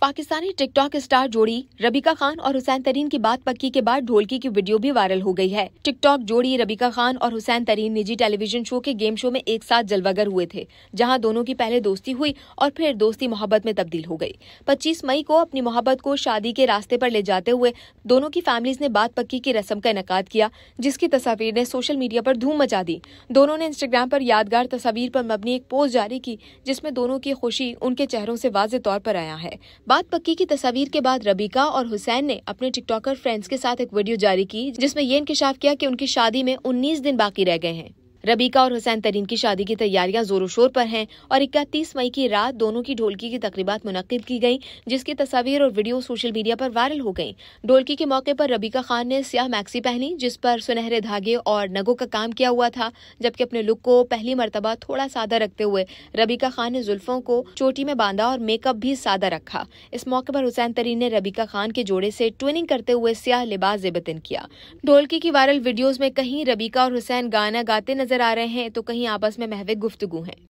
Pakistani TikTok star जोड़ी रबीका खान और हुसैन तरीन की बात पक्की के बाद ढोलकी की वीडियो भी वायरल हो गई है टिकटॉक जोड़ी रबीका खान और हुसैन तरीन निजी टेलीविजन शो के गेम शो में एक साथ जलवागर हुए थे जहां दोनों की पहले दोस्ती हुई और फिर दोस्ती मोहब्बत में तब्दील हो गई पच्चीस मई को अपनी मोहब्बत को शादी के रास्ते आरोप ले जाते हुए दोनों की फैमिलीज ने बात पक्की की रस्म का इनका किया जिसकी तस्वीर ने सोशल मीडिया आरोप धूम मचा दी दोनों ने इंस्टाग्राम आरोप यादगार तस्वीर आरोप मबनी एक पोस्ट जारी की जिसमे दोनों की खुशी उनके चेहरों ऐसी वाजे तौर पर आया है बात पक्की की तस्वीर के बाद रबीका और हुसैन ने अपने टिकटॉकर फ्रेंड्स के साथ एक वीडियो जारी की जिसमें ये इंकशाफ किया कि उनकी शादी में 19 दिन बाकी रह गए हैं रबीका और हुसैन तरीन की शादी की तैयारियां जोरों शोर पर हैं और इकतीस मई की रात दोनों की ढोलकी की तकरीबात मुनद की गई जिसकी तस्वीर और वीडियो सोशल मीडिया पर वायरल हो गई ढोलकी के मौके पर रबीका खान ने सियाह मैक्सी पहनी जिस पर सुनहरे धागे और नगों का काम किया हुआ था जबकि अपने लुक को पहली मरतबा थोड़ा सादा रखते हुए रबीका खान ने जुल्फों को चोटी में बांधा और मेकअप भी सादा रखा इस मौके पर हुसैन तरीन ने रबीका खान के जोड़े से ट्विनिंग करते हुए सियाह लिबास जेबतिन किया ढोलकी की वायरल वीडियोज में कहीं रबीका और हुसैन गाना गाते नजर नजर आ रहे हैं तो कहीं आपस में महवे गुफ्तगु हैं